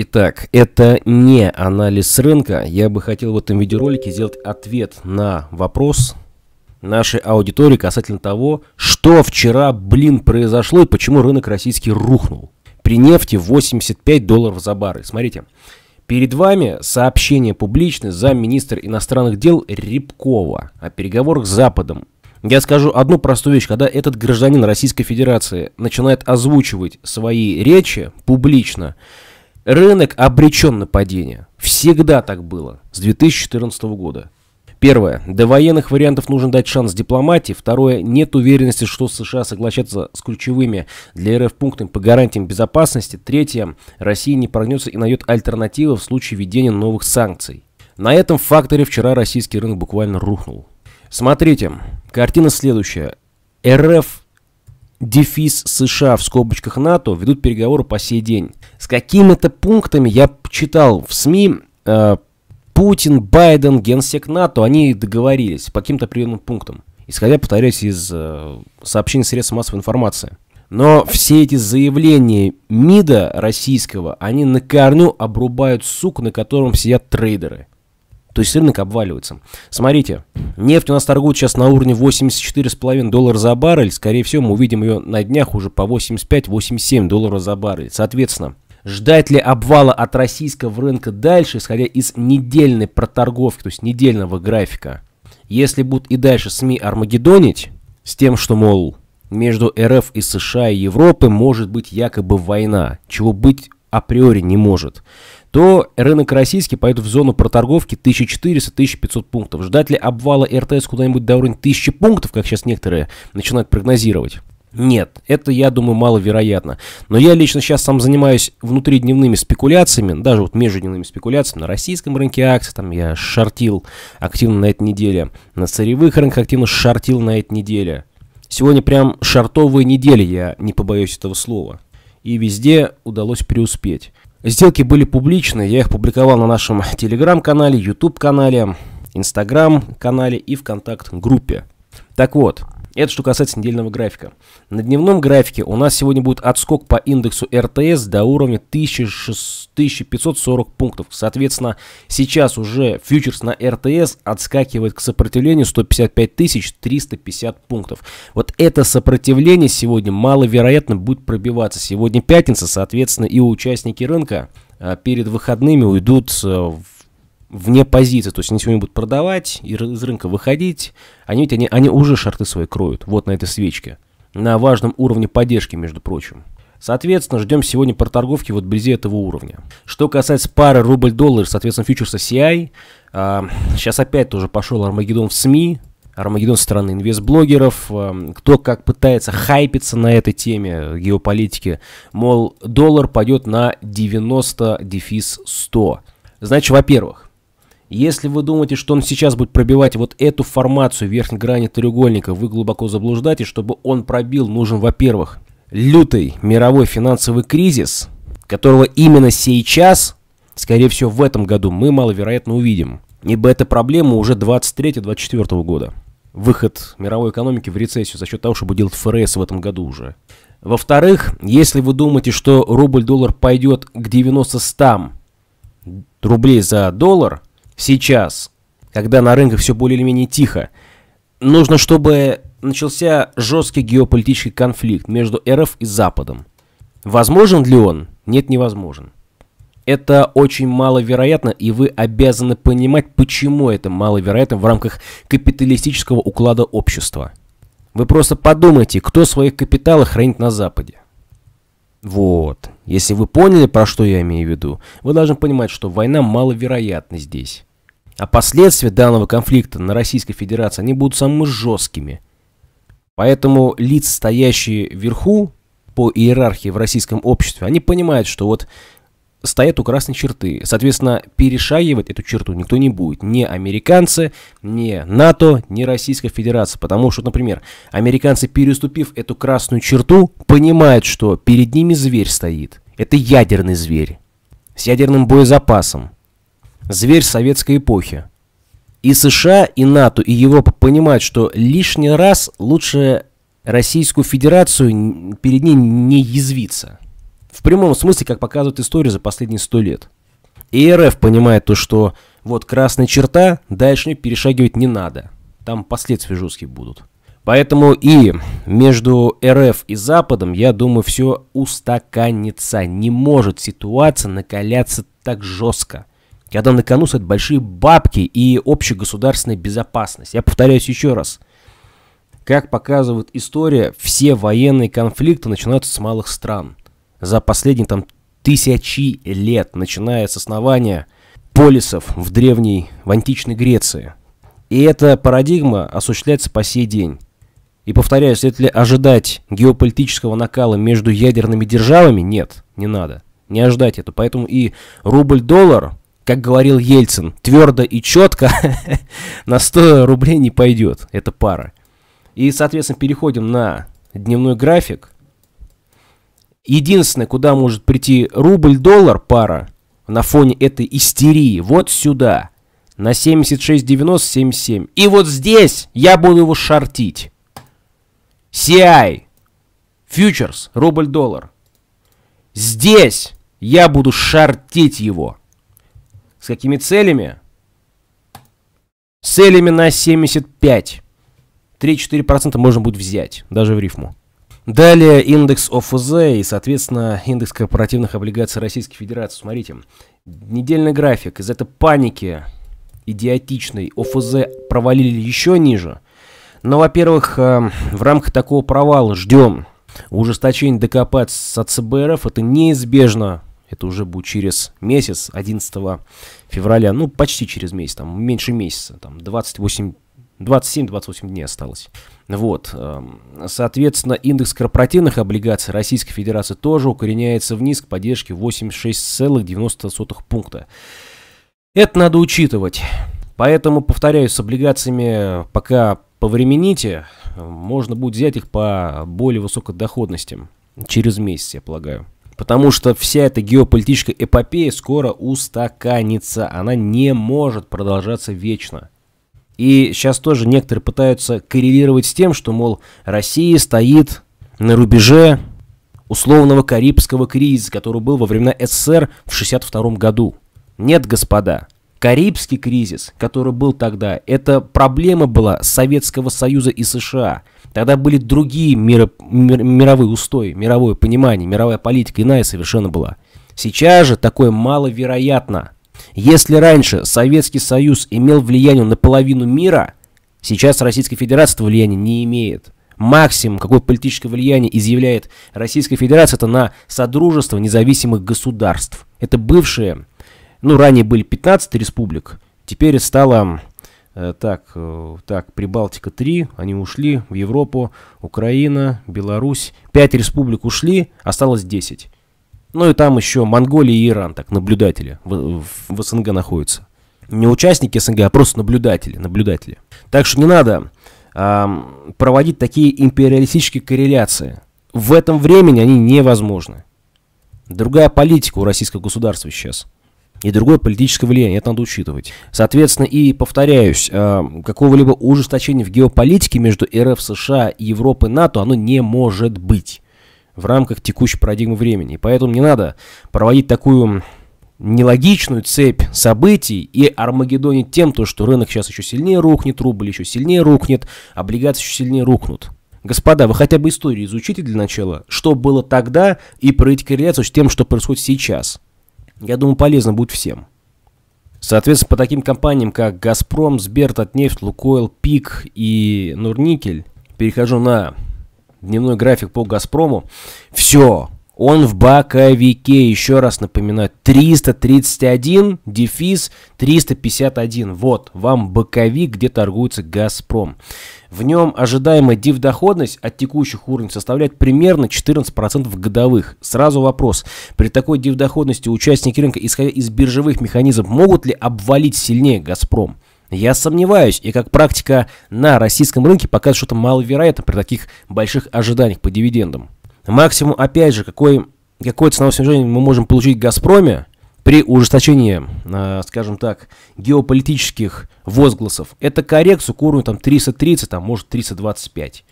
Итак, это не анализ рынка. Я бы хотел в этом видеоролике сделать ответ на вопрос нашей аудитории касательно того, что вчера, блин, произошло и почему рынок российский рухнул. При нефти 85 долларов за баррель. Смотрите, перед вами сообщение публичное замминистра иностранных дел Рябкова о переговорах с Западом я скажу одну простую вещь. Когда этот гражданин Российской Федерации начинает озвучивать свои речи публично, Рынок обречен на падение. Всегда так было. С 2014 года. Первое. До военных вариантов нужно дать шанс дипломатии. Второе. Нет уверенности, что США согласятся с ключевыми для РФ пунктами по гарантиям безопасности. Третье. Россия не прогнется и найдет альтернативы в случае введения новых санкций. На этом факторе вчера российский рынок буквально рухнул. Смотрите, картина следующая. РФ дефис США в скобочках НАТО ведут переговоры по сей день. С какими-то пунктами я читал в СМИ, э, Путин, Байден, генсек НАТО, они договорились по каким-то определенным пунктам. Исходя, повторюсь из э, сообщений средств массовой информации. Но все эти заявления МИДа российского, они на корню обрубают сук, на котором сидят трейдеры. То есть рынок обваливается. Смотрите, нефть у нас торгует сейчас на уровне 84,5 доллара за баррель. Скорее всего, мы увидим ее на днях уже по 85-87 долларов за баррель. Соответственно, Ждать ли обвала от российского рынка дальше, исходя из недельной проторговки, то есть недельного графика? Если будут и дальше СМИ армагеддонить с тем, что, мол, между РФ и США и Европы может быть якобы война, чего быть априори не может то рынок российский пойдет в зону проторговки 1400-1500 пунктов. Ждать ли обвала РТС куда-нибудь до уровня 1000 пунктов, как сейчас некоторые начинают прогнозировать? Нет, это, я думаю, маловероятно. Но я лично сейчас сам занимаюсь внутридневными спекуляциями, даже вот междудневными спекуляциями на российском рынке акций, там я шортил активно на этой неделе, на царевых рынках активно шортил на этой неделе. Сегодня прям шортовые недели, я не побоюсь этого слова. И везде удалось преуспеть. Сделки были публичны, я их публиковал на нашем телеграм-канале, YouTube-канале, Instagram-канале и ВКонтакт-группе. Так вот, это что касается недельного графика. На дневном графике у нас сегодня будет отскок по индексу РТС до уровня 1600, 1540 пунктов. Соответственно, сейчас уже фьючерс на РТС отскакивает к сопротивлению 155 350 пунктов. Вот это сопротивление сегодня маловероятно будет пробиваться. Сегодня пятница, соответственно, и участники рынка а, перед выходными уйдут э, в вне позиции, то есть они сегодня будут продавать и из рынка выходить, они ведь они, они уже шарты свои кроют, вот на этой свечке, на важном уровне поддержки, между прочим. Соответственно, ждем сегодня проторговки вот вблизи этого уровня. Что касается пары рубль-доллар, соответственно, фьючерса CI, э, а, сейчас опять тоже пошел Армагеддон в СМИ, Армагеддон со стороны инвестблогеров, а, кто как пытается хайпиться на этой теме геополитики, мол, доллар пойдет на 90 дефис 100. Значит, во-первых, если вы думаете, что он сейчас будет пробивать вот эту формацию верхней грани треугольника, вы глубоко заблуждаетесь. Чтобы он пробил, нужен, во-первых, лютый мировой финансовый кризис, которого именно сейчас, скорее всего, в этом году мы маловероятно увидим. Ибо эта проблема уже 23-24 года. Выход мировой экономики в рецессию за счет того, чтобы делать ФРС в этом году уже. Во-вторых, если вы думаете, что рубль-доллар пойдет к 90-100 рублей за доллар – сейчас, когда на рынках все более или менее тихо, нужно, чтобы начался жесткий геополитический конфликт между РФ и Западом. Возможен ли он? Нет, невозможен. Это очень маловероятно, и вы обязаны понимать, почему это маловероятно в рамках капиталистического уклада общества. Вы просто подумайте, кто своих капиталы хранит на Западе. Вот. Если вы поняли, про что я имею в виду, вы должны понимать, что война маловероятна здесь. А последствия данного конфликта на Российской Федерации, они будут самыми жесткими. Поэтому лица, стоящие вверху по иерархии в российском обществе, они понимают, что вот стоят у красной черты. Соответственно, перешагивать эту черту никто не будет. Ни американцы, ни НАТО, ни Российская Федерация. Потому что, например, американцы, переступив эту красную черту, понимают, что перед ними зверь стоит. Это ядерный зверь с ядерным боезапасом зверь советской эпохи. И США, и НАТО, и Европа понимают, что лишний раз лучше Российскую Федерацию перед ней не язвиться. В прямом смысле, как показывает история за последние сто лет. И РФ понимает то, что вот красная черта, дальше перешагивать не надо. Там последствия жесткие будут. Поэтому и между РФ и Западом, я думаю, все устаканится. Не может ситуация накаляться так жестко когда на кону стоят большие бабки и общегосударственная безопасность. Я повторяюсь еще раз. Как показывает история, все военные конфликты начинаются с малых стран. За последние там тысячи лет, начиная с основания полисов в древней, в античной Греции. И эта парадигма осуществляется по сей день. И повторяю, если ожидать геополитического накала между ядерными державами? Нет, не надо. Не ожидать это. Поэтому и рубль-доллар как говорил Ельцин, твердо и четко на 100 рублей не пойдет эта пара. И, соответственно, переходим на дневной график. Единственное, куда может прийти рубль-доллар пара на фоне этой истерии, вот сюда, на 76.90-77. И вот здесь я буду его шортить. CI, фьючерс, рубль-доллар. Здесь я буду шортить его. С какими целями? С целями на 75. 3-4% можно будет взять, даже в рифму. Далее индекс ОФЗ и, соответственно, индекс корпоративных облигаций Российской Федерации. Смотрите, недельный график. Из этой паники идиотичной ОФЗ провалили еще ниже. Но, во-первых, э, в рамках такого провала ждем ужесточение ДКП с ЦБРФ. Это неизбежно это уже будет через месяц, 11 февраля, ну, почти через месяц, там, меньше месяца, там, 28 27-28 дней осталось. Вот. Эм, соответственно, индекс корпоративных облигаций Российской Федерации тоже укореняется вниз к поддержке 86,90 пункта. Это надо учитывать. Поэтому, повторяю, с облигациями пока повремените. Можно будет взять их по более высокой доходности. Через месяц, я полагаю. Потому что вся эта геополитическая эпопея скоро устаканится. Она не может продолжаться вечно. И сейчас тоже некоторые пытаются коррелировать с тем, что, мол, Россия стоит на рубеже условного карибского кризиса, который был во времена СССР в 1962 году. Нет, господа, Карибский кризис, который был тогда, это проблема была Советского Союза и США. Тогда были другие миро, мир, мировые устои, мировое понимание, мировая политика иная совершенно была. Сейчас же такое маловероятно. Если раньше Советский Союз имел влияние на половину мира, сейчас Российская Федерация влияния не имеет. Максимум, какое политическое влияние изъявляет Российская Федерация, это на Содружество независимых государств. Это бывшее. Ну, ранее были 15 республик, теперь стало э, так, э, так, Прибалтика 3, они ушли в Европу, Украина, Беларусь. 5 республик ушли, осталось 10. Ну и там еще Монголия и Иран, так, наблюдатели в, в СНГ находятся. Не участники СНГ, а просто наблюдатели, наблюдатели. Так что не надо э, проводить такие империалистические корреляции. В этом времени они невозможны. Другая политика у российского государства сейчас – и другое политическое влияние, это надо учитывать. Соответственно, и повторяюсь, э, какого-либо ужесточения в геополитике между РФ, США, Европы, НАТО, оно не может быть в рамках текущей парадигмы времени. И поэтому не надо проводить такую нелогичную цепь событий и армагеддонить тем, то, что рынок сейчас еще сильнее рухнет, рубль еще сильнее рухнет, облигации еще сильнее рухнут. Господа, вы хотя бы историю изучите для начала, что было тогда и пройти корреляцию с тем, что происходит сейчас я думаю, полезно будет всем. Соответственно, по таким компаниям, как «Газпром», «Сбер», «Татнефть», «Лукойл», «Пик» и «Нурникель», перехожу на дневной график по «Газпрому». Все, он в боковике, еще раз напоминаю, 331 дефис 351. Вот вам боковик, где торгуется «Газпром». В нем ожидаемая дивдоходность от текущих уровней составляет примерно 14% годовых. Сразу вопрос. При такой дивдоходности участники рынка, исходя из биржевых механизмов, могут ли обвалить сильнее «Газпром»? Я сомневаюсь, и как практика на российском рынке показывает, что это маловероятно при таких больших ожиданиях по дивидендам. Максимум, опять же, какой, какое ценовое снижение мы можем получить в «Газпроме» при ужесточении, э, скажем так, геополитических возгласов, это коррекцию к уровню там 330, там, может 325.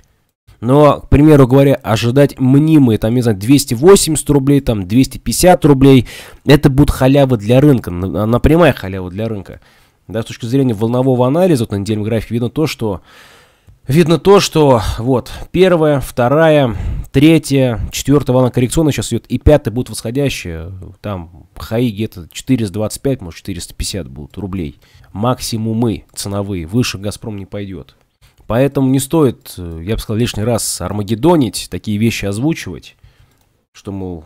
Но, к примеру говоря, ожидать мнимые, там, не знаю, 280 рублей, там, 250 рублей, это будут халявы для рынка, на, на прямая халява для рынка. Да, с точки зрения волнового анализа, вот на недельном графике видно то, что Видно то, что вот первая, вторая, третья, четвертая волна коррекционная сейчас идет, и пятая будут восходящие. Там хаи где-то 425, может 450 будут рублей. Максимумы ценовые, выше «Газпром» не пойдет. Поэтому не стоит, я бы сказал, лишний раз армагеддонить, такие вещи озвучивать, что, мол,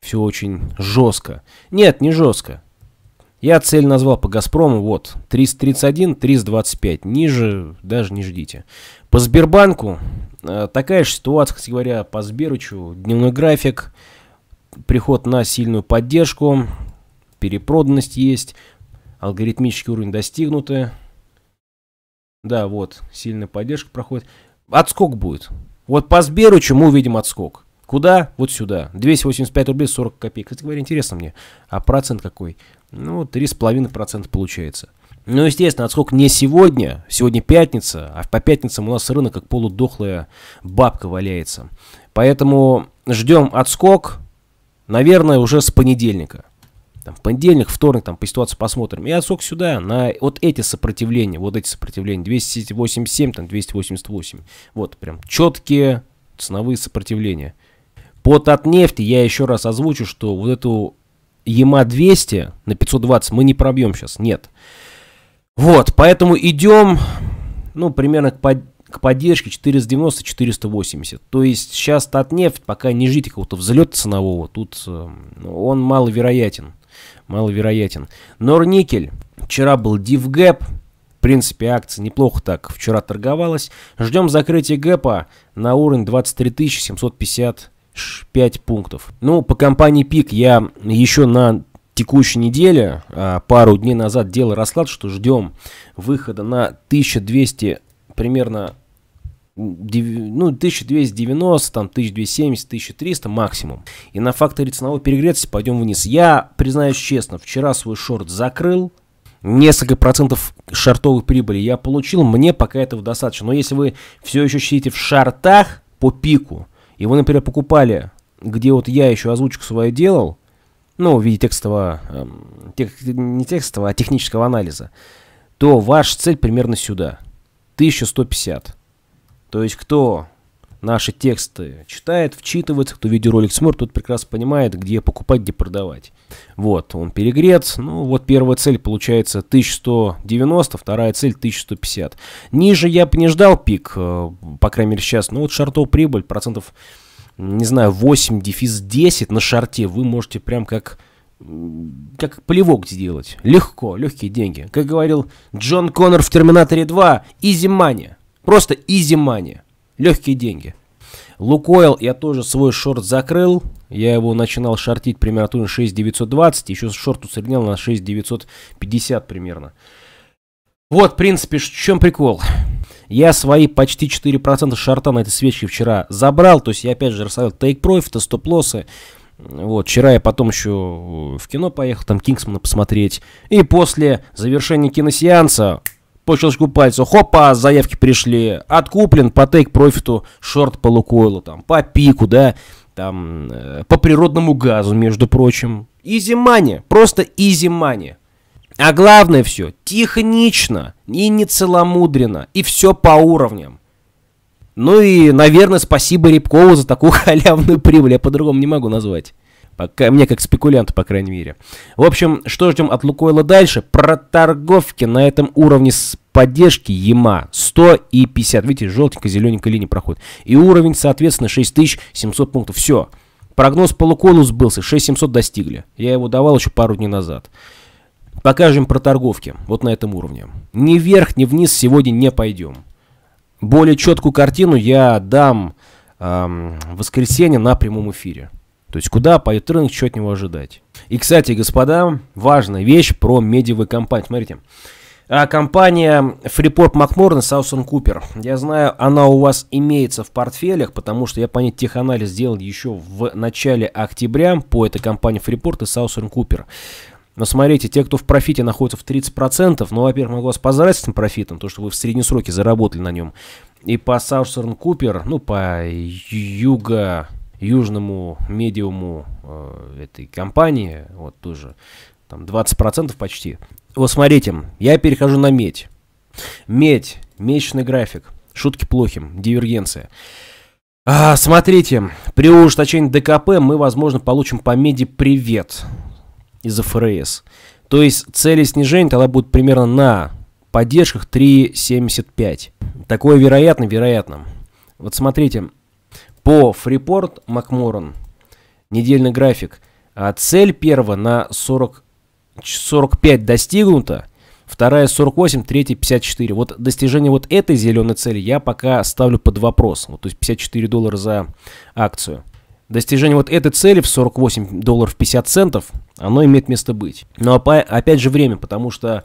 все очень жестко. Нет, не жестко. Я цель назвал по «Газпрому», вот, 331, 325, ниже даже не ждите. По Сбербанку э, такая же ситуация, кстати говоря, по Сберучу, дневной график, приход на сильную поддержку, перепроданность есть, алгоритмический уровень достигнуты. Да, вот, сильная поддержка проходит. Отскок будет. Вот по Сберу чему увидим отскок. Куда? Вот сюда. 285 рублей 40 копеек. Кстати говоря, интересно мне, а процент какой? Ну, 3,5% получается. Ну, естественно, отскок не сегодня, сегодня пятница, а по пятницам у нас рынок как полудохлая бабка валяется. Поэтому ждем отскок, наверное, уже с понедельника. Там, в понедельник, вторник, там по ситуации посмотрим. И отскок сюда на вот эти сопротивления, вот эти сопротивления, 287, там 288. Вот прям четкие ценовые сопротивления. По Татнефти я еще раз озвучу, что вот эту ЕМА-200 на 520 мы не пробьем сейчас, нет. Вот, поэтому идем, ну, примерно к, под, к поддержке 490-480. То есть сейчас Татнефть, пока не ждите какого-то взлета ценового, тут э, он маловероятен. Маловероятен. Норникель. Вчера был дивгэп. В принципе, акция неплохо так вчера торговалась. Ждем закрытия гэпа на уровень 23 750 5 пунктов. Ну, по компании ПИК я еще на текущей неделе, а, пару дней назад делал расклад, что ждем выхода на 1200 примерно ну, 1290, там, 1270, 1300 максимум. И на факторе ценовой перегреться пойдем вниз. Я, признаюсь честно, вчера свой шорт закрыл, несколько процентов шортовых прибыли я получил, мне пока этого достаточно. Но если вы все еще сидите в шортах по пику, его, например, покупали, где вот я еще озвучку свою делал, ну, в виде текстового, э, эм, тек, не текстового, а технического анализа, то ваша цель примерно сюда. 1150. То есть кто наши тексты читает, вчитывает. Кто видеоролик смотрит, тот прекрасно понимает, где покупать, где продавать. Вот, он перегрет. Ну, вот первая цель получается 1190, вторая цель 1150. Ниже я бы не ждал пик, э, по крайней мере сейчас. Но вот шартов прибыль процентов, не знаю, 8, дефис 10 на шарте вы можете прям как как плевок сделать. Легко, легкие деньги. Как говорил Джон Коннор в «Терминаторе 2», изи мания. Просто изи мания. Легкие деньги. Лукойл я тоже свой шорт закрыл. Я его начинал шортить примерно тут на 6920. Еще шорт усреднял на 6950 примерно. Вот, в принципе, в чем прикол. Я свои почти 4% шорта на этой свечке вчера забрал. То есть я опять же расставил тейк-профита, стоп-лоссы. Вот, вчера я потом еще в кино поехал, там Кингсмана посмотреть. И после завершения киносеанса по щелчку пальца, хопа, заявки пришли, откуплен по тейк-профиту шорт по лукойлу, там, по пику, да, там, э, по природному газу, между прочим. Изи-мания, просто изи-мания. А главное все, технично и нецеломудренно и все по уровням. Ну и, наверное, спасибо Рябкову за такую халявную прибыль, я по-другому не могу назвать. Пока, мне как спекулянт, по крайней мере. В общем, что ждем от Лукойла дальше? Про торговки на этом уровне с поддержки ЕМА 100 и 50. Видите, желтенькая, зелененькая линия проходит. И уровень, соответственно, 6700 пунктов. Все. Прогноз по Лукойлу сбылся. 6700 достигли. Я его давал еще пару дней назад. Покажем про торговки. Вот на этом уровне. Ни вверх, ни вниз сегодня не пойдем. Более четкую картину я дам эм, в воскресенье на прямом эфире. То есть куда пойдет рынок, что от него ожидать. И, кстати, господа, важная вещь про медиевые компании. Смотрите, а, компания Freeport McMoran Саусон cooper Я знаю, она у вас имеется в портфелях, потому что я по ней теханализ сделал еще в начале октября по этой компании Freeport и Саусон cooper Но смотрите, те, кто в профите находится в 30%, ну, во-первых, могу вас поздравить с этим профитом, то, что вы в среднесроке заработали на нем. И по Southern Cooper, ну, по юго южному медиуму э, этой компании, вот тоже там 20% почти. Вот смотрите, я перехожу на медь. Медь, месячный график, шутки плохим, дивергенция. А, смотрите, при ужесточении ДКП мы, возможно, получим по меди привет из ФРС. То есть цели снижения тогда будут примерно на поддержках 3,75. Такое вероятно, вероятно. Вот смотрите, по Фрипорт Макморан. Недельный график. А, цель первая на 40, 45 достигнута, вторая 48, третья 54. Вот достижение вот этой зеленой цели я пока ставлю под вопрос. Вот, то есть 54 доллара за акцию. Достижение вот этой цели в 48 долларов 50 центов, оно имеет место быть. Но ну, а опять же время, потому что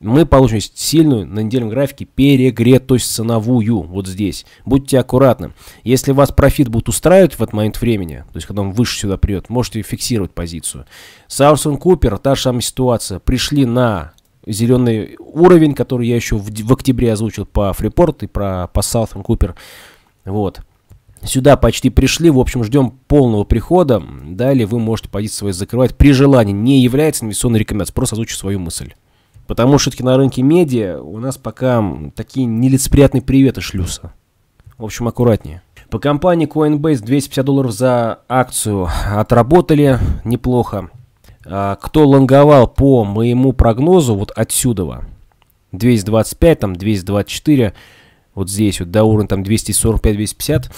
мы получим сильную на недельном графике перегретость ценовую вот здесь. Будьте аккуратны. Если вас профит будет устраивать в этот момент времени, то есть когда он выше сюда придет, можете фиксировать позицию. Саурсон Купер, та же самая ситуация. Пришли на зеленый уровень, который я еще в, в октябре озвучил по Фрипорт и про, по Саутон Купер. Вот. Сюда почти пришли, в общем, ждем полного прихода. Далее вы можете позицию свою закрывать при желании. Не является инвестиционной рекомендацией, просто озвучу свою мысль. Потому что таки на рынке медиа у нас пока такие нелицеприятные приветы шлюса. В общем, аккуратнее. По компании Coinbase 250 долларов за акцию отработали неплохо. А, кто лонговал по моему прогнозу, вот отсюда, 225, там 224, вот здесь, вот до уровня там 245-250,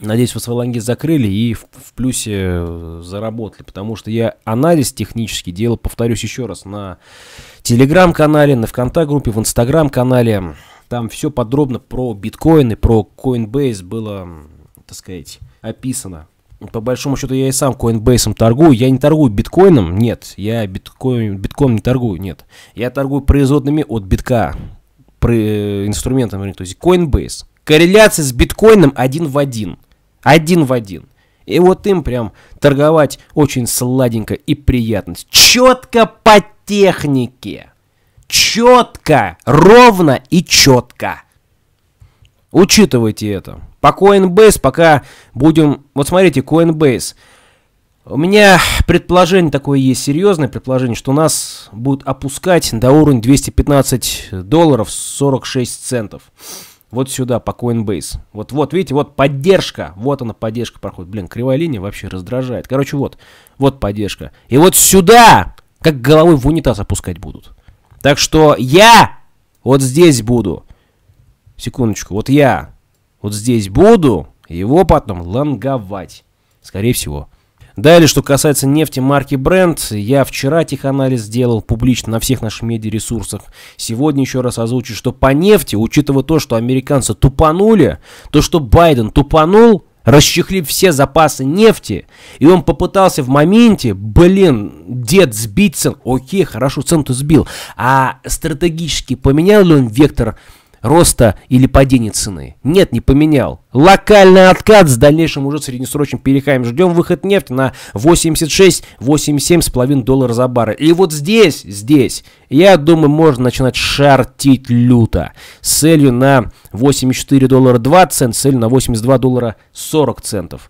Надеюсь, вы свой закрыли и в, в плюсе э, заработали, потому что я анализ технический делал, повторюсь еще раз, на телеграм-канале, на ВКонтакт-группе, в инстаграм-канале. Там все подробно про биткоины, про Coinbase было, так сказать, описано. По большому счету я и сам Coinbase торгую. Я не торгую биткоином, нет. Я биткоин, биткоин не торгую, нет. Я торгую производными от битка, при, э, инструментом, то есть Coinbase. Корреляция с биткоином один в один – один в один. И вот им прям торговать очень сладенько и приятно. Четко по технике. Четко, ровно и четко. Учитывайте это. По Coinbase пока будем... Вот смотрите, Coinbase. У меня предположение такое есть, серьезное предположение, что нас будут опускать до уровня 215 долларов 46 центов вот сюда, по Coinbase. Вот, вот, видите, вот поддержка. Вот она, поддержка проходит. Блин, кривая линия вообще раздражает. Короче, вот, вот поддержка. И вот сюда, как головой в унитаз опускать будут. Так что я вот здесь буду. Секундочку, вот я вот здесь буду его потом лонговать. Скорее всего. Далее, что касается нефти марки Brent, я вчера теханализ сделал публично на всех наших медиаресурсах. Сегодня еще раз озвучу, что по нефти, учитывая то, что американцы тупанули, то, что Байден тупанул, расчехлив все запасы нефти, и он попытался в моменте, блин, дед сбить цену, окей, хорошо, цену ты сбил, а стратегически поменял ли он вектор роста или падения цены. Нет, не поменял. Локальный откат с дальнейшим уже среднесрочным перехаем. Ждем выход нефти на 86-87,5 долларов за баррель. И вот здесь, здесь, я думаю, можно начинать шартить люто. С целью на 84 доллара 20 цент, цель на 82 доллара 40 центов.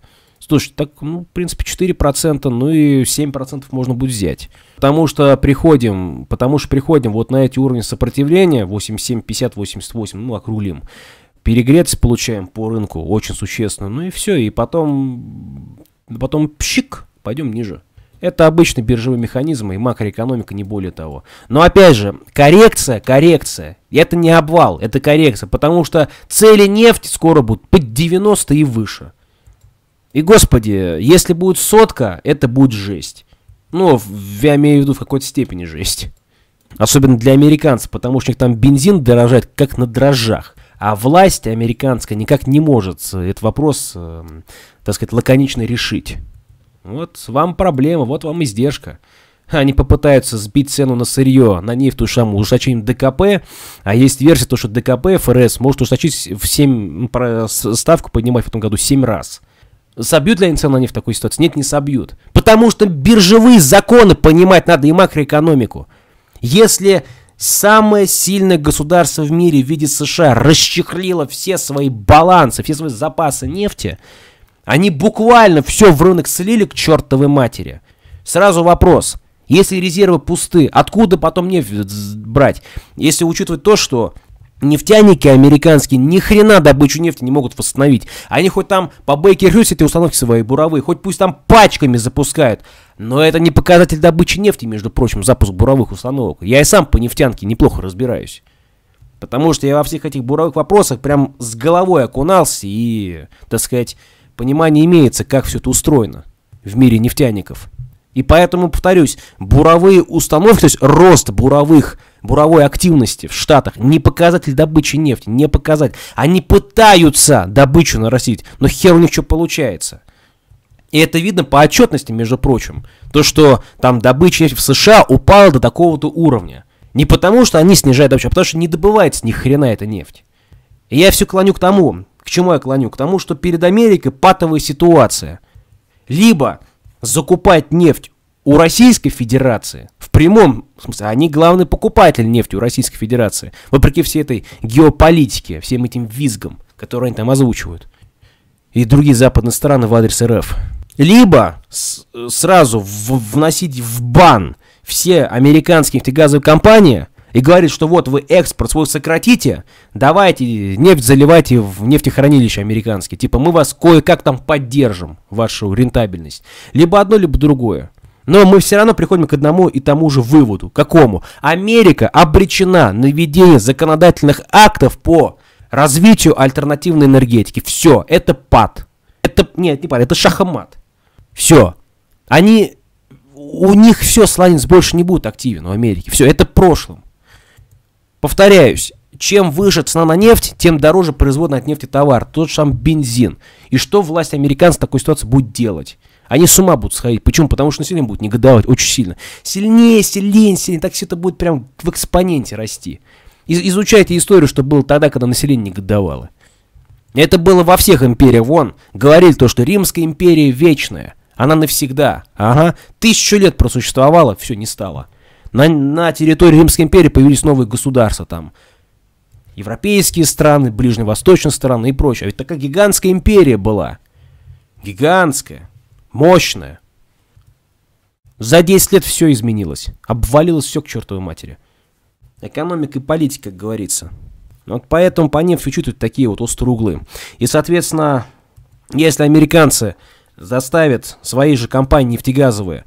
Слушай, так, ну, в принципе, 4%, ну и 7% можно будет взять. Потому что приходим, потому что приходим вот на эти уровни сопротивления, 87, 50, 88, ну, округлим. Перегреться получаем по рынку очень существенно. Ну и все, и потом, потом пщик, пойдем ниже. Это обычный биржевой механизм и макроэкономика, не более того. Но опять же, коррекция, коррекция. Это не обвал, это коррекция, потому что цели нефти скоро будут под 90 и выше. И, господи, если будет сотка, это будет жесть. Ну, я имею в виду в какой-то степени жесть. Особенно для американцев, потому что у них там бензин дорожает как на дрожжах. А власть американская никак не может этот вопрос, эм, так сказать, лаконично решить. Вот вам проблема, вот вам издержка. Они попытаются сбить цену на сырье, на нефть, ушам ужесточением ДКП. А есть версия, то, что ДКП ФРС может ужесточить в 7, ставку поднимать в этом году 7 раз. Собьют ли они цену на в такой ситуации? Нет, не собьют. Потому что биржевые законы понимать надо и макроэкономику. Если самое сильное государство в мире в виде США расчехлило все свои балансы, все свои запасы нефти, они буквально все в рынок слили к чертовой матери. Сразу вопрос. Если резервы пусты, откуда потом нефть брать? Если учитывать то, что Нефтяники американские ни хрена добычу нефти не могут восстановить. Они хоть там по Бейкер Хиллс эти установки свои буровые, хоть пусть там пачками запускают. Но это не показатель добычи нефти, между прочим, запуск буровых установок. Я и сам по нефтянке неплохо разбираюсь. Потому что я во всех этих буровых вопросах прям с головой окунался и, так сказать, понимание имеется, как все это устроено в мире нефтяников. И поэтому, повторюсь, буровые установки, то есть рост буровых буровой активности в Штатах не показатель добычи нефти, не показатель. Они пытаются добычу нарастить, но хер у них что получается. И это видно по отчетности, между прочим. То, что там добыча нефти в США упала до такого-то уровня. Не потому, что они снижают добычу, а потому, что не добывается ни хрена эта нефть. И я все клоню к тому, к чему я клоню? К тому, что перед Америкой патовая ситуация. Либо закупать нефть у Российской Федерации, в прямом смысле, они главный покупатель нефти у Российской Федерации, вопреки всей этой геополитике, всем этим визгам, которые они там озвучивают, и другие западные страны в адрес РФ. Либо с- сразу в- вносить в бан все американские нефтегазовые компании и говорить, что вот вы экспорт свой сократите, давайте нефть заливайте в нефтехранилища американские. Типа мы вас кое-как там поддержим, вашу рентабельность. Либо одно, либо другое. Но мы все равно приходим к одному и тому же выводу. Какому? Америка обречена на введение законодательных актов по развитию альтернативной энергетики. Все, это пад. Это, нет, не пад, это шахмат. Все. Они, у них все, сланец больше не будет активен у Америки. Все, это прошлым. Повторяюсь, чем выше цена на нефть, тем дороже производный от нефти товар, тот же сам бензин. И что власть американцев в такой ситуации будет делать? Они с ума будут сходить. Почему? Потому что население будет негодовать очень сильно. Сильнее, сильнее, сильнее. Так все это будет прям в экспоненте расти. Из изучайте историю, что было тогда, когда население негодовало. Это было во всех империях. Вон, говорили то, что Римская империя вечная. Она навсегда. Ага, тысячу лет просуществовала, все не стало. На, на территории Римской империи появились новые государства там. Европейские страны, ближневосточные страны и прочее. А ведь такая гигантская империя была. Гигантская. Мощная. За 10 лет все изменилось. Обвалилось все к чертовой матери. Экономика и политика, как говорится. Вот поэтому по ним фичутят такие вот острые И, соответственно, если американцы заставят свои же компании нефтегазовые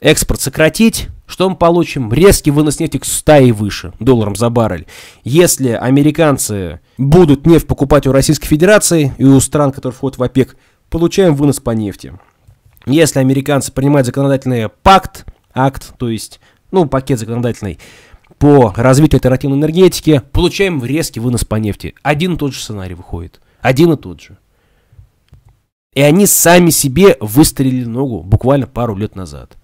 экспорт сократить, что мы получим? Резкий вынос нефти к 100 и выше долларом за баррель. Если американцы будут нефть покупать у Российской Федерации и у стран, которые входят в ОПЕК, получаем вынос по нефти. Если американцы принимают законодательный пакт, акт, то есть, ну, пакет законодательный по развитию альтернативной энергетики, получаем резкий вынос по нефти. Один и тот же сценарий выходит. Один и тот же. И они сами себе выстрелили ногу буквально пару лет назад.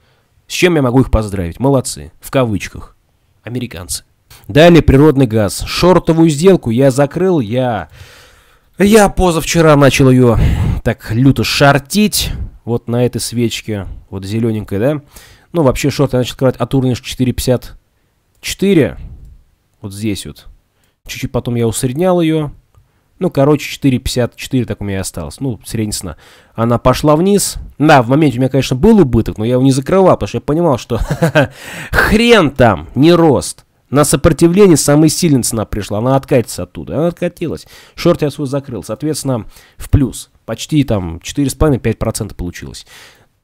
С чем я могу их поздравить? Молодцы. В кавычках. Американцы. Далее природный газ. Шортовую сделку я закрыл, я... Я позавчера начал ее так люто шортить вот на этой свечке, вот зелененькой, да? Ну, вообще шорты я начал открывать от уровня 4.54, вот здесь вот. Чуть-чуть потом я усреднял ее. Ну, короче, 4.54 так у меня и осталось. Ну, среднесна. Она пошла вниз. Да, в моменте у меня, конечно, был убыток, но я его не закрывал, потому что я понимал, что хрен там, не рост. На сопротивление самая сильная цена пришла. Она откатится оттуда. Она откатилась. Шорт я свой закрыл. Соответственно, в плюс почти там 4,5-5% получилось.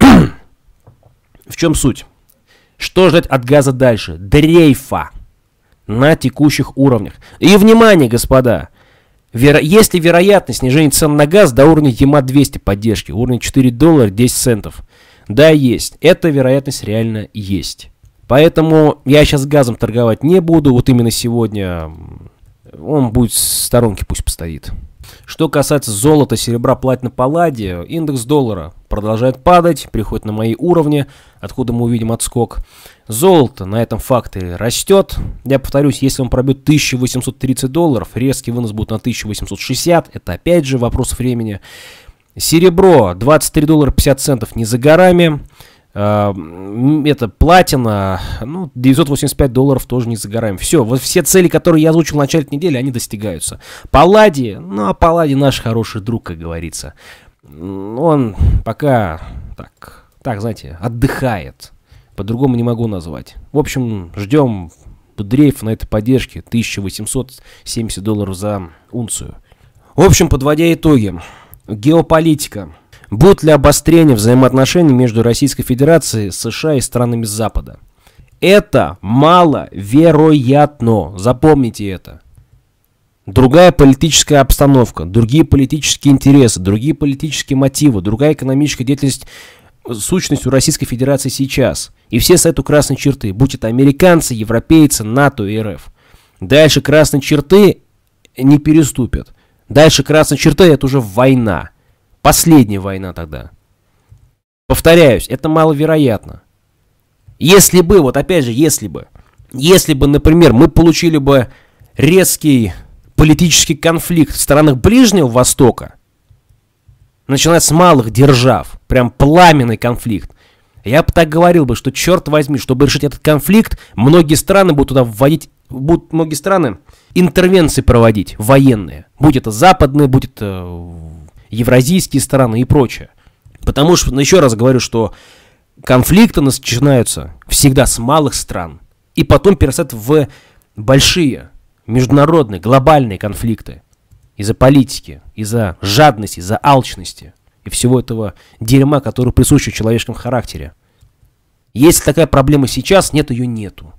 В чем суть? Что ждать от газа дальше? Дрейфа на текущих уровнях. И внимание, господа, веро... есть ли вероятность снижения цен на газ до уровня ЕМА-200 поддержки, уровня 4 доллара 10 центов? Да, есть. Эта вероятность реально есть. Поэтому я сейчас газом торговать не буду, вот именно сегодня он будет в сторонке пусть постоит. Что касается золота, серебра, платина, палладия, индекс доллара продолжает падать, приходит на мои уровни, откуда мы увидим отскок. Золото на этом факторе растет. Я повторюсь, если он пробьет 1830 долларов, резкий вынос будет на 1860, это опять же вопрос времени. Серебро 23 доллара 50 центов не за горами. Эм, это платина, ну, 985 долларов тоже не загораем. Все, вот все цели, которые я озвучил в начале недели, они достигаются. Паллади, ну, а Паллади наш хороший друг, как говорится. Он пока так, так, знаете, отдыхает. По-другому не могу назвать. В общем, ждем дрейф на этой поддержке 1870 долларов за унцию. В общем, подводя итоги, геополитика – Будет ли обострение взаимоотношений между Российской Федерацией, США и странами Запада? Это маловероятно. Запомните это. Другая политическая обстановка, другие политические интересы, другие политические мотивы, другая экономическая деятельность, э, сущность у Российской Федерации сейчас. И все с эту красной черты, будь это американцы, европейцы, НАТО и РФ. Дальше красной черты не переступят. Дальше красной черты это уже война. Последняя война тогда. Повторяюсь, это маловероятно. Если бы, вот опять же, если бы, если бы, например, мы получили бы резкий политический конфликт в странах Ближнего Востока, начиная с малых держав, прям пламенный конфликт, я бы так говорил бы, что черт возьми, чтобы решить этот конфликт, многие страны будут туда вводить, будут многие страны интервенции проводить, военные. Будь это западные, будь это э, евразийские страны и прочее. Потому что, ну, еще раз говорю, что конфликты начинаются всегда с малых стран и потом перерастают в большие, международные, глобальные конфликты из-за политики, из-за жадности, из-за алчности и всего этого дерьма, которое присуще в человеческом характере. Если такая проблема сейчас, нет, ее нету.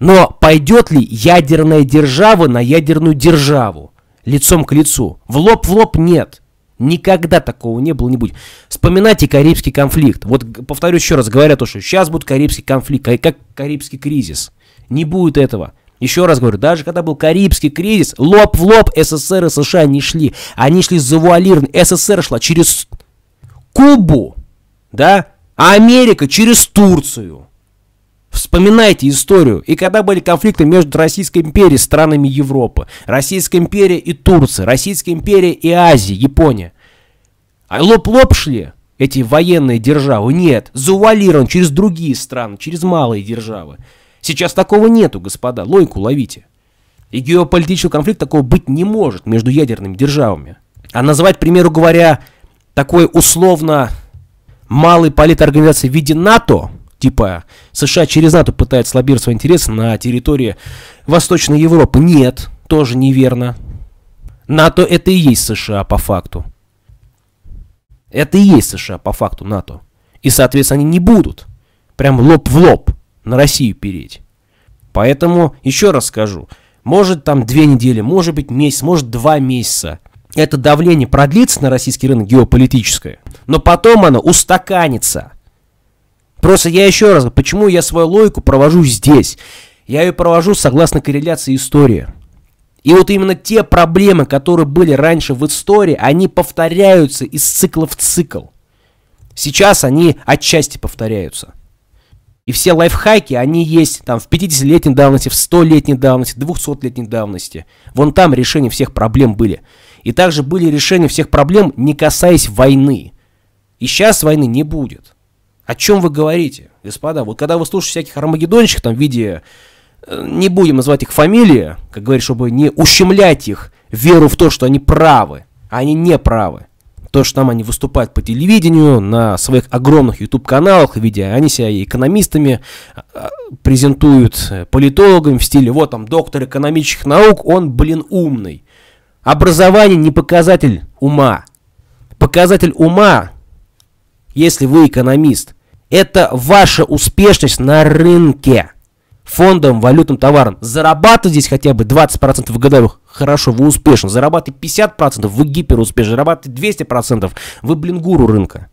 Но пойдет ли ядерная держава на ядерную державу? Лицом к лицу. В лоб в лоб нет. Никогда такого не было, не будет. Вспоминайте Карибский конфликт. Вот повторю еще раз, говорят, то, что сейчас будет Карибский конфликт, как Карибский кризис. Не будет этого. Еще раз говорю, даже когда был Карибский кризис, лоб в лоб СССР и США не шли. Они шли завуалированно. СССР шла через Кубу, да, а Америка через Турцию. Вспоминайте историю. И когда были конфликты между Российской империей и странами Европы, Российской империей и Турцией, Российской империей и Азией, Япония. А лоб-лоб шли эти военные державы? Нет, завуалирован через другие страны, через малые державы. Сейчас такого нету, господа, логику ловите. И геополитический конфликт такого быть не может между ядерными державами. А называть, к примеру говоря, такой условно малой политорганизации в виде НАТО, типа США через НАТО пытается лоббировать свои интересы на территории Восточной Европы. Нет, тоже неверно. НАТО это и есть США по факту. Это и есть США по факту НАТО. И, соответственно, они не будут прям лоб в лоб на Россию переть. Поэтому, еще раз скажу, может там две недели, может быть месяц, может два месяца. Это давление продлится на российский рынок геополитическое, но потом оно устаканится – Просто я еще раз, почему я свою логику провожу здесь? Я ее провожу согласно корреляции истории. И вот именно те проблемы, которые были раньше в истории, они повторяются из цикла в цикл. Сейчас они отчасти повторяются. И все лайфхаки, они есть там в 50-летней давности, в 100-летней давности, 200-летней давности. Вон там решения всех проблем были. И также были решения всех проблем, не касаясь войны. И сейчас войны не будет. О чем вы говорите, господа? Вот когда вы слушаете всяких армагеддонщиков там в виде, э, не будем называть их фамилии, как говорят, чтобы не ущемлять их веру в то, что они правы, а они не правы. То, что там они выступают по телевидению, на своих огромных YouTube-каналах, видя, они себя и экономистами э, презентуют, э, политологами в стиле, вот там доктор экономических наук, он, блин, умный. Образование не показатель ума. Показатель ума, если вы экономист, это ваша успешность на рынке фондом, валютным товаром. Зарабатывать здесь хотя бы 20% годовых, хорошо, вы успешны. Зарабатывать 50%, вы гиперуспешны. Зарабатывать 200%, вы, блин, гуру рынка.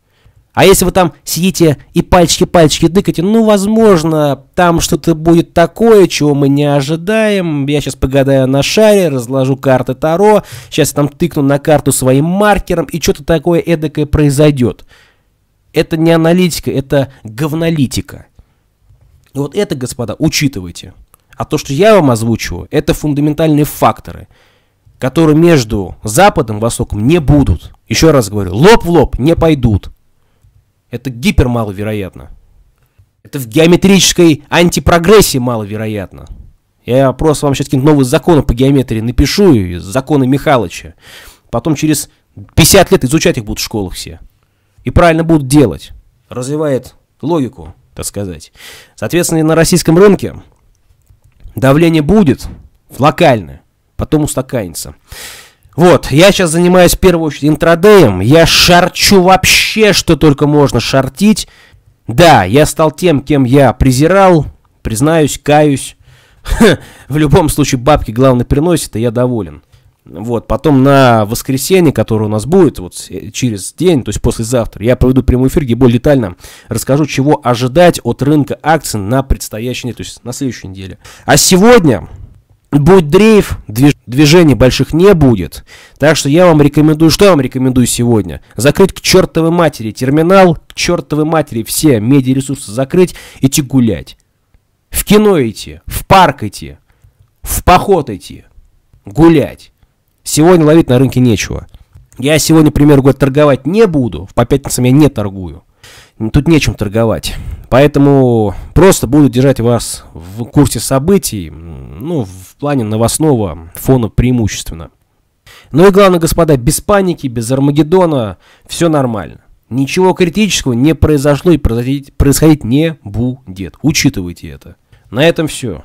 А если вы там сидите и пальчики-пальчики дыкаете, ну, возможно, там что-то будет такое, чего мы не ожидаем. Я сейчас погадаю на шаре, разложу карты Таро, сейчас я там тыкну на карту своим маркером, и что-то такое эдакое произойдет. Это не аналитика, это говнолитика. И вот это, господа, учитывайте. А то, что я вам озвучиваю, это фундаментальные факторы, которые между Западом и Востоком не будут. Еще раз говорю, лоб в лоб не пойдут. Это гипермаловероятно. Это в геометрической антипрогрессии маловероятно. Я просто вам сейчас какие-то новые законы по геометрии напишу, законы Михалыча. Потом через 50 лет изучать их будут в школах все и правильно будут делать. Развивает логику, так сказать. Соответственно, на российском рынке давление будет локальное, потом устаканится. Вот, я сейчас занимаюсь в первую очередь интрадеем, я шарчу вообще, что только можно шартить. Да, я стал тем, кем я презирал, признаюсь, каюсь. В любом случае, бабки главное приносит, и я доволен. Вот, потом на воскресенье, которое у нас будет, вот э, через день, то есть послезавтра, я проведу прямой эфир, где более детально расскажу, чего ожидать от рынка акций на предстоящей, то есть на следующей неделе. А сегодня, Будет дрейф, движ, движений больших не будет. Так что я вам рекомендую, что я вам рекомендую сегодня? Закрыть к чертовой матери терминал, к чертовой матери все медиаресурсы закрыть, идти гулять. В кино идти, в парк идти, в поход идти, гулять. Сегодня ловить на рынке нечего. Я сегодня, к примеру, говорю, торговать не буду. По пятницам я не торгую. Тут нечем торговать. Поэтому просто буду держать вас в курсе событий, ну, в плане новостного фона преимущественно. Ну и главное, господа, без паники, без Армагеддона, все нормально. Ничего критического не произошло и происходить, происходить не будет. Учитывайте это. На этом все.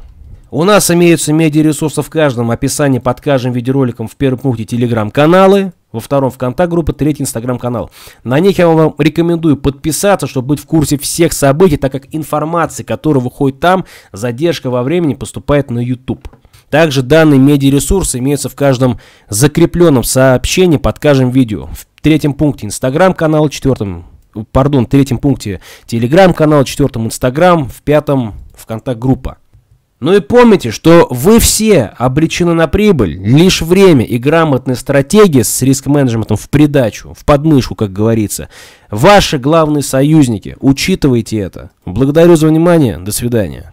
У нас имеются медиаресурсы в каждом описании под каждым видеороликом в первом пункте телеграм-каналы, во втором ВКонтакт-группа, третий Инстаграм-канал. На них я вам рекомендую подписаться, чтобы быть в курсе всех событий, так как информация, которая выходит там, задержка во времени поступает на YouTube. Также данные медиаресурсы имеются в каждом закрепленном сообщении под каждым видео. В третьем пункте Инстаграм-канал, четвертом, пардон, в третьем пункте Телеграм-канал, четвертом Инстаграм, в пятом ВКонтакт-группа. Ну и помните, что вы все обречены на прибыль. Лишь время и грамотная стратегия с риск-менеджментом в придачу, в подмышку, как говорится. Ваши главные союзники. Учитывайте это. Благодарю за внимание. До свидания.